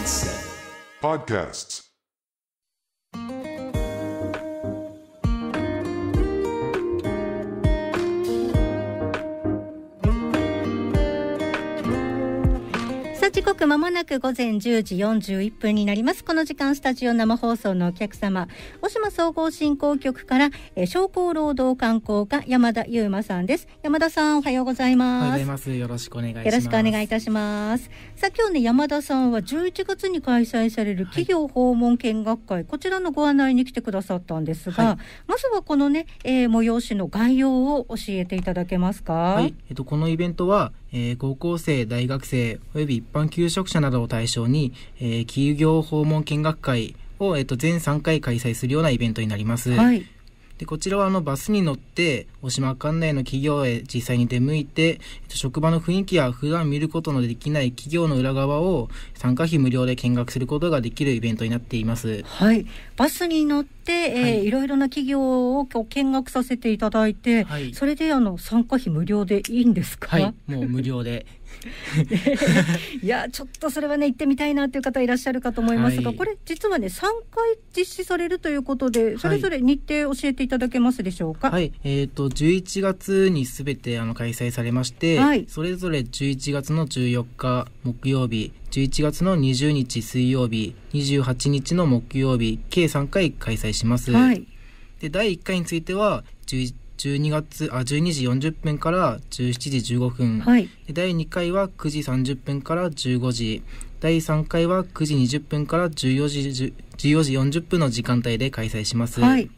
Mindset Podcasts. 時刻まもなく午前10時41分になりますこの時間スタジオ生放送のお客様大島総合振興局から、えー、商工労働観光課山田優馬さんです山田さんおはようございますよろしくお願いしますよろしくお願いいたしますさあ今日ね山田さんは11月に開催される企業訪問見学会、はい、こちらのご案内に来てくださったんですが、はい、まずはこのね、えー、催しの概要を教えていただけますかはい、えっとこのイベントはえー、高校生、大学生、及び一般求職者などを対象に、えー、企業訪問見学会を、えっ、ー、と、全3回開催するようなイベントになります。はい。で、こちらはあのバスに乗って、大島館内の企業へ実際に出向いて、職場の雰囲気や普段見ることのできない企業の裏側を参加費無料で見学することができるイベントになっています。はい。バスに乗って、えーはい、いろいろな企業を見学させていただいて、はい、それであの参加費無料でいいんですか、はい、もう無料で いやちょっとそれはね行ってみたいなという方いらっしゃるかと思いますが、はい、これ実はね3回実施されるということでそれぞれ日程教えていただけますでしょうか。はい、はい、えー、と11月にすべてあの開催されまして、はい、それぞれ11月の14日木曜日、11月の20日水曜日、28日の木曜日計3回開催します。で第1回については12月あ12時40分から17時15分、はい、第2回は9時30分から15時第3回は9時20分から14時 ,14 時40分の時間帯で開催します。はい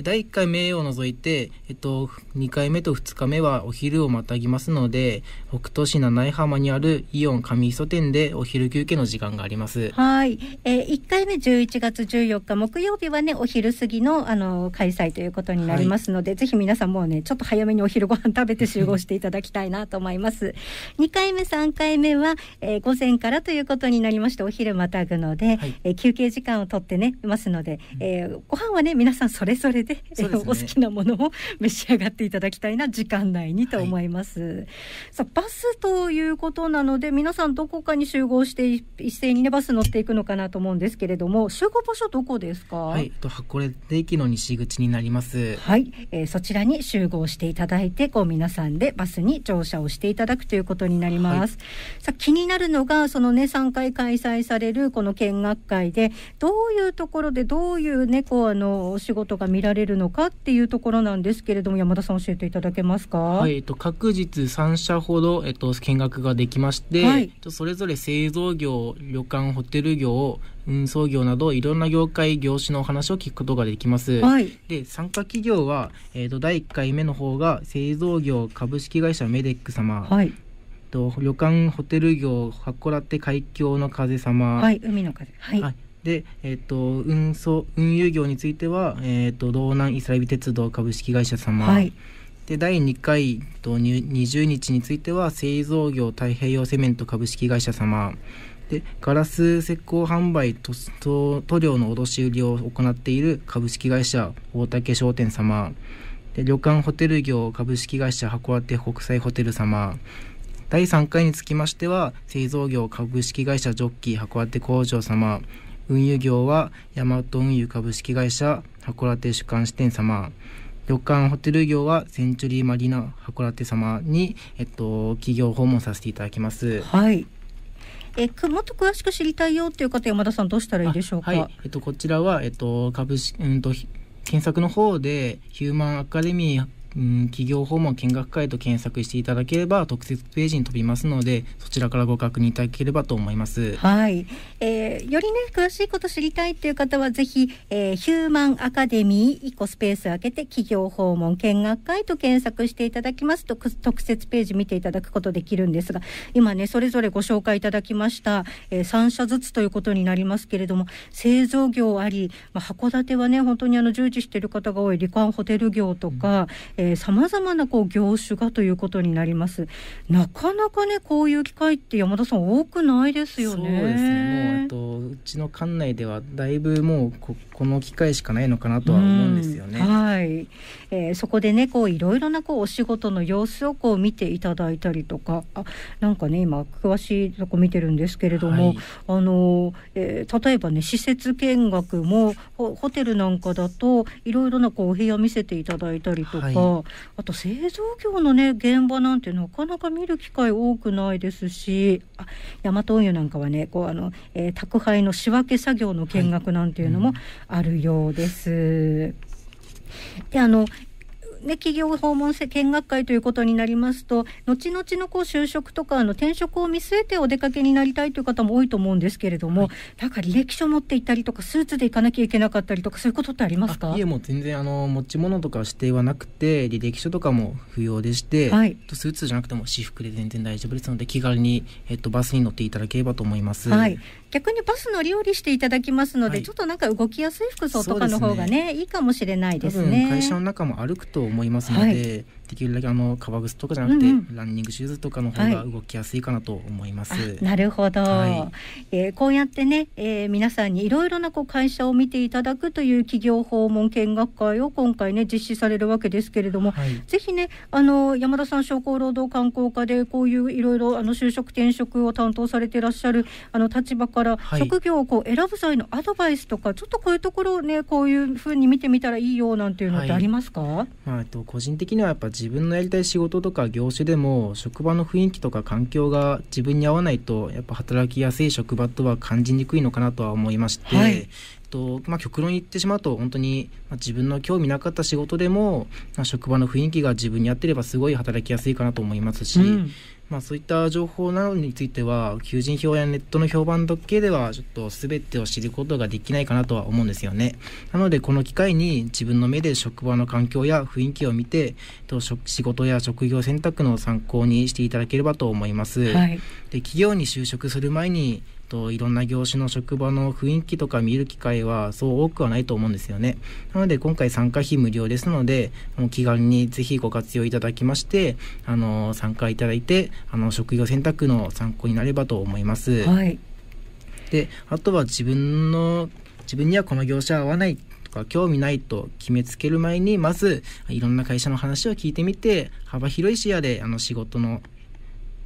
第1回名を除いて、えっと、2回目と2日目はお昼をまたぎますので、北斗市七重浜にあるイオン上磯店でお昼休憩の時間があります。はい。えー、1回目11月14日木曜日はね、お昼過ぎの、あの、開催ということになりますので、はい、ぜひ皆さんもうね、ちょっと早めにお昼ご飯食べて集合していただきたいなと思います。2回目、3回目は、えー、午前からということになりまして、お昼またぐので、はい、えー、休憩時間をとってね、いますので、えー、ご飯はね、皆さんそれぞれでで、ね、お好きなものを召し上がっていただきたいな時間内にと思います、はい、さあバスということなので皆さんどこかに集合して一斉にねバス乗っていくのかなと思うんですけれども集合場所どこですかはいと箱根駅の西口になりますはい、えー、そちらに集合していただいてこう皆さんでバスに乗車をしていただくということになります、はい、さあ気になるのがそのね3回開催されるこの見学会でどういうところでどういうねこうあのお仕事が見られられるのかっていうところなんですけれども山田さん教えていただけますか、はいえっと、各日3社ほど、えっと、見学ができまして、はい、それぞれ製造業旅館ホテル業運送業などいろんな業界業種のお話を聞くことができます、はい、で参加企業は、えっと第1回目の方が製造業株式会社メデック様、はいと旅館ホテル業函館海峡の風様、はい、海の風、はい、で、えーと、運送運輸業については、えーと、道南イスラエル鉄道株式会社様、はい、で第2回と20日については製造業太平洋セメント株式会社様でガラス石膏販売塗塗料の卸売りを行っている株式会社大竹商店様で旅館ホテル業株式会社函館国際ホテル様第3回につきましては製造業株式会社ジョッキー函館工場様運輸業はヤマト運輸株式会社函館主管支店様旅館ホテル業はセンチュリーマリーナ函館様に、えっと、企業訪問させていただきます。はいえもっと詳しく知りたいよという方山田さんどうしたらいいでしょうか、はい、えっと、こちらは、えっと、株式、うんと、検索の方でヒューマンアカデミーうん企業訪問見学会と検索していただければ特設ページに飛びますのでそちらからご確認いただければと思います。はい、えー、よりね詳しいこと知りたいという方はぜひ、えー、ヒューマンアカデミー1個スペース開けて企業訪問見学会と検索していただきますと特設ページ見ていただくことできるんですが今ねそれぞれご紹介いただきました、えー、3社ずつということになりますけれども製造業あり、まあ、函館はね本当にあの従事している方が多い離婚ホテル業とか、うんえまざまなこう業種がということになります。なかなかねこういう機会って山田さん多くないですよね。そうですね。もうとうちの館内ではだいぶもうここの機会しかないのかなとは思うんですよね。はい、えー。そこでねこういろいろなこうお仕事の様子をこう見ていただいたりとか、あなんかね今詳しいとこ見てるんですけれども、はい、あの、えー、例えばね施設見学もホテルなんかだといろいろなこうお部屋見せていただいたりとか。はいあと製造業のね現場なんてなかなか見る機会多くないですしあヤマト運輸なんかはねこうあの、えー、宅配の仕分け作業の見学なんていうのもあるようです。はいうんであの、ね、企業訪問見学会ということになりますと後々のこう就職とかの転職を見据えてお出かけになりたいという方も多いと思うんですけれども、はい、なんか履歴書持って行ったりとかスーツで行かなきゃいけなかったりとかそういうことってありますかいえもう全然あの持ち物とか指定はなくて履歴書とかも不要でして、はい、スーツじゃなくても私服で全然大丈夫ですので気軽に、えっと、バスに乗っていただければと思います、はい、逆にバス乗り降りしていただきますので、はい、ちょっとなんか動きやすい服装とかの方がね、ね、いいかもしれないですね会社の中も歩くと思いますので、はいできるだけあの革靴とかじゃなくて、うんうん、ランニングシューズとかの方が動きやすいかなと思います。はい、なるほど、はい、えー、こうやってね、えー、皆さんにいろいろなこう会社を見ていただくという企業訪問見学会を今回ね実施されるわけですけれども、はい、ぜひねあの山田さん商工労働観光課でこういういろいろあの就職転職を担当されていらっしゃるあの立場から、職業をこう選ぶ際のアドバイスとかちょっとこういうところをねこういうふうに見てみたらいいよなんていうのってありますか、まあ、と個人的にはやっぱ自分のやりたい仕事とか業種でも職場の雰囲気とか環境が自分に合わないとやっぱ働きやすい職場とは感じにくいのかなとは思いまして、はい、とまあ、極論言ってしまうと本当に、まあ、自分の興味なかった仕事でも、まあ、職場の雰囲気が自分に合ってればすごい働きやすいかなと思いますし、うん、まあ、そういった情報などについては、求人票やネットの評判だけでは、ちょっと全てを知ることができないかなとは思うんですよね。なので、この機会に自分の目で職場の環境や雰囲気を見て、と仕事や職業選択の参考にしていただければと思います。はい、で企業に就職する前に、といろんな業種の職場の雰囲気とか見る機会はそう多くはないと思うんですよね。なので今回参加費無料ですので、もう気軽にぜひご活用いただきまして、あの、参加いただいて、あの、職業選択の参考になればと思います。はい、で、あとは自分の、自分にはこの業者は合わないか興味ないと決めつける前にまずいろんな会社の話を聞いてみて幅広い視野であの仕事の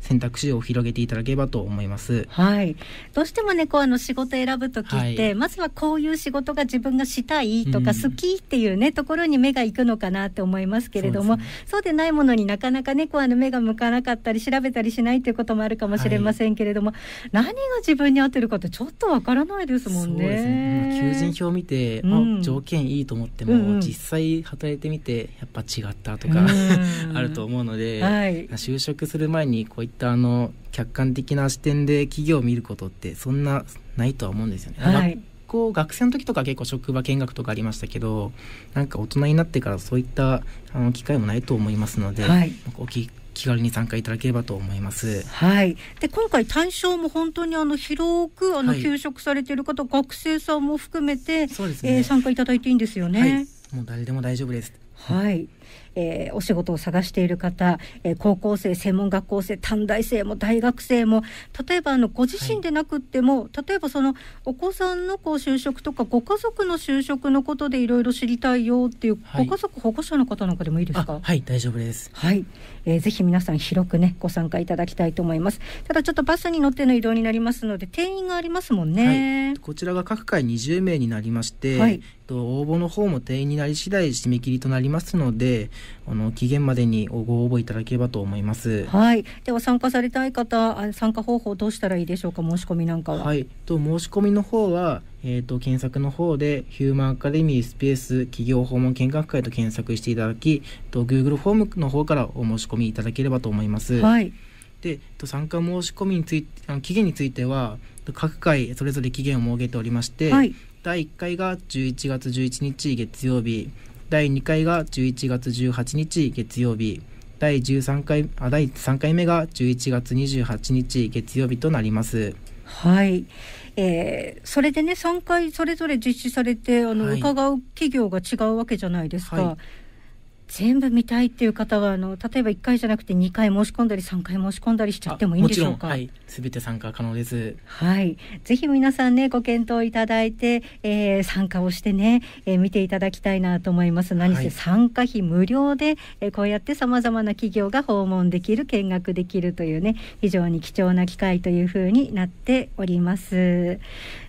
選択肢を広げていただければと思います。はい。どうしてもね、こうあの仕事選ぶ時って、はい、まずはこういう仕事が自分がしたいとか、好きっていうね、うん、ところに目が行くのかなって思いますけれども、そうね、そうでないものになかなかね、こうあの目が向かなかったり調べたりしないということもあるかもしれませんけれども、はい、何が自分に合ってるかってちょっとわからないですもんね。ね求人票を見て、うん、条件いいと思っても、うんうん、実際働いてみてやっぱ違ったとか あると思うので、はい、就職する前にこういったあの客観的な視点で企業を見ることってそんなないとは思うんですよね。はい、学校学生の時とか結構職場見学とかありましたけどなんか大人になってからそういったあの機会もないと思いますので、はい、おき気軽に参加いただければと思います。はい。で今回対象も本当にあの広くあの休職されている方、はい、学生さんも含めて、そうですね、えー、参加いただいていいんですよね。はい、もう誰でも大丈夫です。はい。えー、お仕事を探している方、えー、高校生、専門学校生、短大生も大学生も、例えばあのご自身でなくっても、はい、例えばそのお子さんのこう就職とか、ご家族の就職のことでいろいろ知りたいよっていう、ご家族、保護者の方なんかでもいいですか。はい、大丈夫です。はい、えー、ぜひ皆さん広くね、ご参加いただきたいと思います。ただちょっとバスに乗っての移動になりますので、定員がありますもんね。はい、こちらが各回20名になりまして、はい、と応募の方も定員になり次第締め切りとなりますので、であの期限までにご応募いただければと思います。はい。では参加されたい方、参加方法どうしたらいいでしょうか。申し込みなんかは。はい。と申し込みの方はえーと、検索の方でヒューマンアカデミースペース企業訪問見学会と検索していただきと Google フォームの方からお申し込みいただければと思います。はい、でと参加申し込みについてあの期限については各回それぞれ期限を設けておりまして、はい、第1回が11月11日月曜日第2回が11月18日月曜日第13回あ第3回目が11月28日月曜日となります。はい、えー、それでね3回それぞれ実施されてあの、はい、伺う企業が違うわけじゃないですか。はい全部見たいっていう方はあの例えば1回じゃなくて2回申し込んだり3回申し込んだりしちゃってもいいんでしょうかはい、全て参加可能ですはいぜひ皆さんねご検討いただいて、えー、参加をしてね、えー、見ていただきたいなと思います何せ参加費無料で、はい、えー、こうやってさまざまな企業が訪問できる見学できるというね非常に貴重な機会というふうになっております。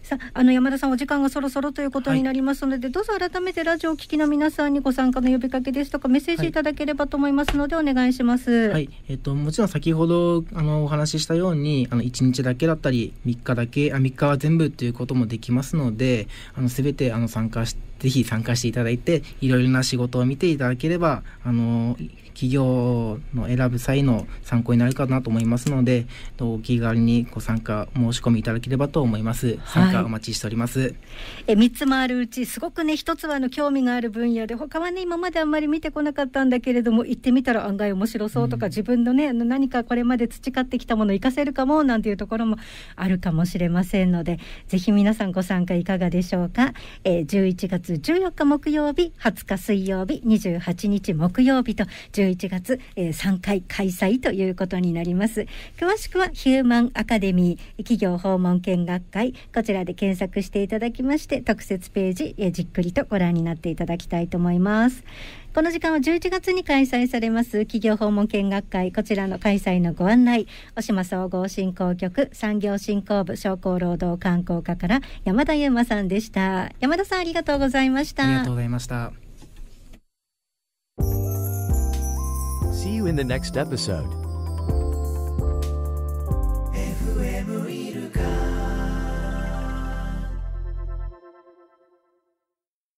さあの山田さんお時間がそろそろということになりますので、はい、どうぞ改めてラジオを聞きの皆さんにご参加の呼びかけですとかメッセージいただければと思いますので、お願いします。はい、はい、えっともちろん先ほどあのお話ししたようにあの1日だけだったり3日だけあ3日は全部ということもできますのであの全てあの参加してぜひ参加していただいていろいろな仕事を見ていただければあの企業の選ぶ際の参考になるかなと思いますのでお気軽にご参加申し込みいただければと思います、参加お待ちしております、え3つもあるうちすごくね1つはの興味がある分野で他はね今まであんまり見てこなかったんだけれども行ってみたら案外面白そうとか、うん、自分のね何かこれまで培ってきたもの生活かせるかもなんていうところもあるかもしれませんのでぜひ皆さんご参加いかがでしょうか、え11月14日木曜日20日水曜日28日木曜日と11月、えー、3回開催ということになります詳しくはヒューマンアカデミー企業訪問見学会こちらで検索していただきまして特設ページ、えー、じっくりとご覧になっていただきたいと思いますこの時間は11月に開催されます企業訪問見学会こちらの開催のご案内大島総合振興局産業振興部商工労働観光課から山田優馬さんでした山田さんありがとうございましたありがとうございました you in the next episode.